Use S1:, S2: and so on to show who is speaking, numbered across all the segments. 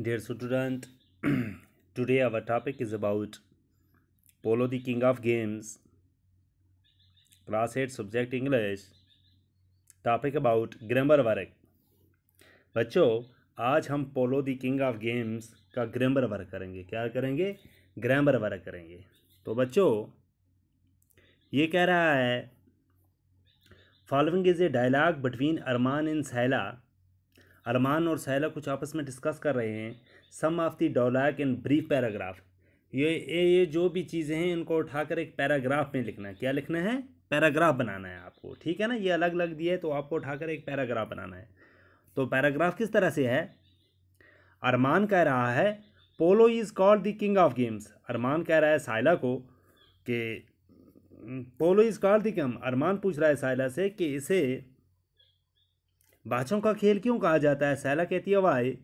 S1: Dear student, today our topic is about Polo the King of Games, class 8 subject English, topic about grammar work. बच्चों आज हम polo the king of games का grammar work करेंगे क्या करेंगे grammar work करेंगे तो बच्चों ये कह रहा है following is a dialogue between Arman and Saila Arman और सहला कुछ आपस में डिस्कस कर रहे हैं sum of the dialogue in brief paragraph ये ये जो भी चीज़ें हैं इनको उठाकर एक पैराग्राफ में लिखना है क्या लिखना है पैराग्राफ बनाना है आपको ठीक है ना ये अलग अलग दिया है तो आपको उठाकर एक पैराग्राफ बनाना है तो पैराग्राफ किस तरह से है अरमान कह रहा है polo is called the king of games Arman कह रहा है साइला को कि polo is called the king Arman पूछ रहा है साइला से कि इसे बाछों का खेल क्यों कहा जाता है सैला कहती है वाई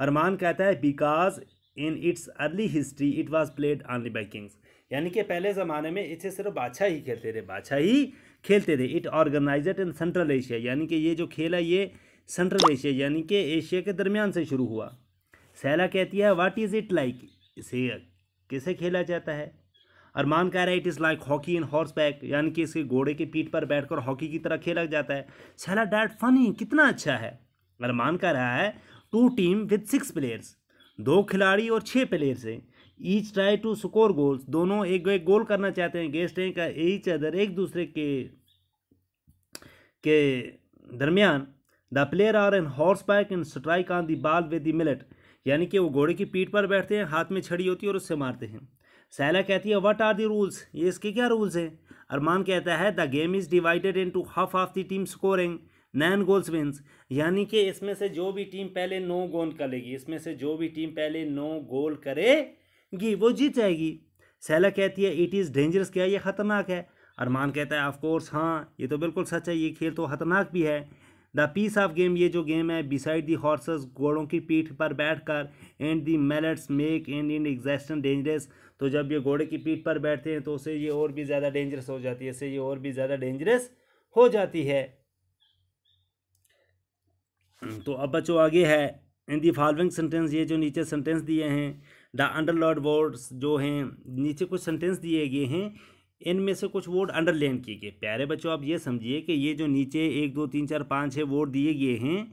S1: अरमान कहता है because in its early history it was played only by kings यानी कि पहले ज़माने में इसे सिर्फ बादशाह ही खेलते थे बादशाह ही खेलते थे it organised in Central Asia यानी कि ये जो खेल है ये सेंट्रल एशिया यानी कि एशिया के दरमियान से शुरू हुआ सैला कहती है वाट इज़ इट लाइक इसे किसे खेला जाता है अरमान कह रहा है it is like hockey in horseback यानी कि इसके घोड़े की पीठ पर बैठकर हॉकी की तरह खेला जाता है सैला डैट फनी कितना अच्छा है अरमान कह रहा है two team with six players दो खिलाड़ी और छः प्लेयर्स हैं each try to score goals दोनों एक एक गोल करना चाहते हैं गेस्ट हैं का ईच अदर एक दूसरे के के दरमियान the player are on horseback and strike on the ball with the mallet यानी कि वो घोड़े की पीठ पर बैठते हैं हाथ में छड़ी होती है और उससे मारते हैं सैला कहती है वट आर दी रूल्स ये इसके क्या रूल्स हैं अरमान कहता है the game is divided into half of the team scoring nine goals wins यानी कि इसमें से जो भी टीम पहले नौ गोल करेगी इसमें से जो भी टीम पहले नौ गोल करेगी वो जीत जाएगी सैला कहती है इट इज़ डेंजरस क्या ये ख़तरनाक है अरमान कहता है ऑफकोर्स हाँ ये तो बिल्कुल सच है ये खेल तो खतरनाक भी है द पीस ऑफ गेम ये जो गेम है बिसाइड दी हॉर्सेस घोड़ों की पीठ पर बैठकर and the mallets make and in exhausting dangerous तो जब ये घोड़े की पीठ पर बैठते हैं तो उसे ये और भी ज़्यादा डेंजरस हो जाती है इससे ये और भी ज़्यादा डेंजरस हो जाती है तो अब बच्चों आगे है इन दी फॉलोइंग सेंटेंस ये जो नीचे सेंटेंस दिए हैं द अंडर लॉर्ड वर्ड्स जो हैं नीचे कुछ सेंटेंस दिए गए हैं इनमें से कुछ वोट अंडरलाइन किए गए प्यारे बच्चों आप ये समझिए कि ये जो नीचे एक दो तीन चार पाँच छः वोट दिए गए हैं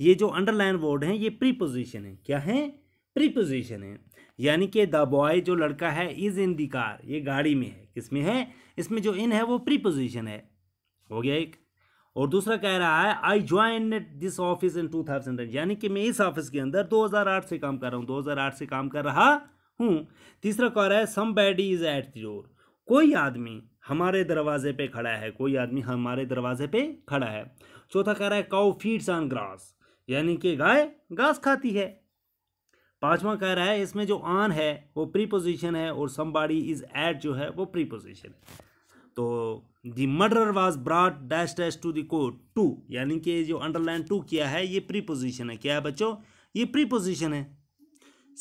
S1: ये जो अंडरलाइन वोट हैं ये प्रीपोजिशन है क्या है प्रीपोजिशन है यानी कि द बॉय जो लड़का है इज़ इन दी कार ये गाड़ी में है किसमें है इसमें जो इन है वो प्रीपोजिशन है हो गया एक और दूसरा कह रहा है I join this office in two thousand यानी कि मैं इस ऑफिस के अंदर 2008 से काम कर रहा हूँ 2008 से काम कर रहा हूँ तीसरा कह रहा है somebody is at your कोई आदमी हमारे दरवाजे पे खड़ा है कोई आदमी हमारे दरवाजे पे खड़ा है चौथा कह रहा है काउ फीड्स ऑन ग्रास यानी कि गाय घास खाती है पांचवा कह रहा है इसमें जो ऑन है वो प्रीपोजिशन है और समबाड़ी इज एट जो है वो प्रीपोजिशन है तो the murder was brought dash dash to the court to यानी कि जो अंडरलाइन टू किया है ये प्रीपोजिशन है क्या है बच्चों ये प्रीपोजिशन है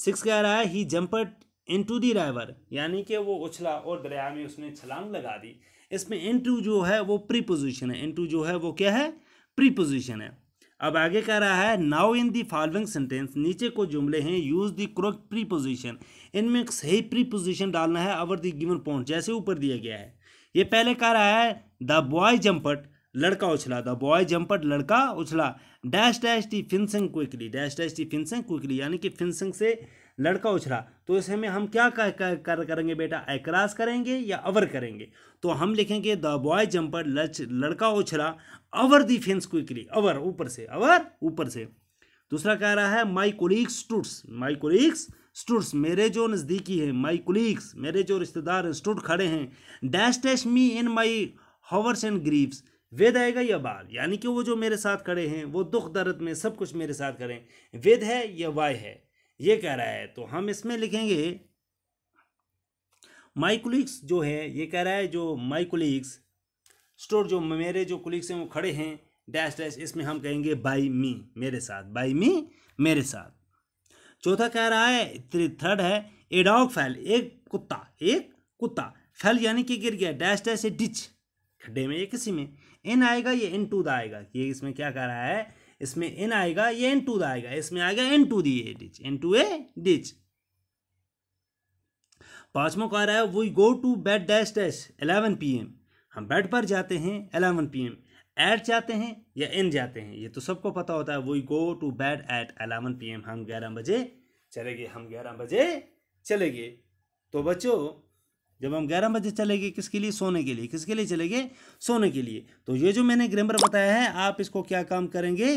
S1: सिक्स कह रहा है ही जम्पर्ड इनटू दी राइवर यानी कि वो उछला और दरिया में उसने छलांग लगा दी इसमें इनटू जो है वो प्रीपोजिशन है इनटू जो है वो क्या है प्रीपोजिशन है अब आगे कह रहा है now in the following sentence नीचे को जुमले हैं यूज़ दी करेक्ट प्रीपोजिशन इनमें सही प्रीपोजिशन डालना है अवर दी गिवन पॉइंट जैसे ऊपर दिया गया है ये पहले कह रहा है द बॉय जम्पट लड़का उछला द बॉय जम्पट लड़का उछला dash dash T finishing quickly dash dash T finishing quickly यानी कि फिनसिंग से लड़का उछला तो इस समय हम क्या कर, कर कर करेंगे बेटा एक्रास करेंगे या अवर करेंगे तो हम लिखेंगे द बॉय जम्पर लच लड़का उछला अवर दी फिंस क्विकली अवर ऊपर से अवर ऊपर से दूसरा कह रहा है माई कोलीग्स स्टूड्स माई कोलीग्स स्टूड्स मेरे जो नज़दीकी हैं माई कोलीग्स मेरे जो रिश्तेदार हैं स्टूड खड़े हैं dash dash me in my hours and grieves वेद आएगा या बाल यानी कि वो जो मेरे साथ खड़े हैं वो दुख दर्द में सब कुछ मेरे साथ करें वेद है या वाय है ये कह रहा है तो हम इसमें लिखेंगे माई जो है ये कह रहा है जो माई स्टोर जो मेरे जो कुलिक्स हैं वो खड़े हैं डैश डैश इसमें हम कहेंगे बाई मी मेरे साथ बाई मी मेरे साथ चौथा कह रहा है थर्ड है ए डॉग फैल एक कुत्ता एक कुत्ता फैल यानी कि गिर गया डैश डैश ए डिच खड्डे में या किसी में इन आएगा ये इन टू द आएगा ये इसमें क्या कर रहा है इसमें इन आएगा ये इन टू द आएगा इसमें आ गया into the a ditch into a ditch पांचवा कह रहा है we go to bed dash dash eleven P M हम बेड पर जाते हैं एलेवन पी एम एट जाते हैं या इन जाते हैं ये तो सबको पता होता है we go to bed at eleven P M हम ग्यारह बजे चले गए हम ग्यारह बजे चले गए तो बच्चों जब हम ग्यारह बजे चले गए किसके लिए सोने के लिए किसके लिए चले गए सोने के लिए तो ये जो मैंने ग्रामर बताया है आप इसको क्या काम करेंगे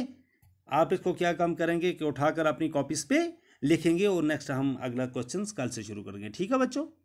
S1: आप इसको क्या काम करेंगे कि उठाकर अपनी कॉपीज पे लिखेंगे और नेक्स्ट हम अगला क्वेश्चन कल से शुरू करेंगे ठीक है बच्चों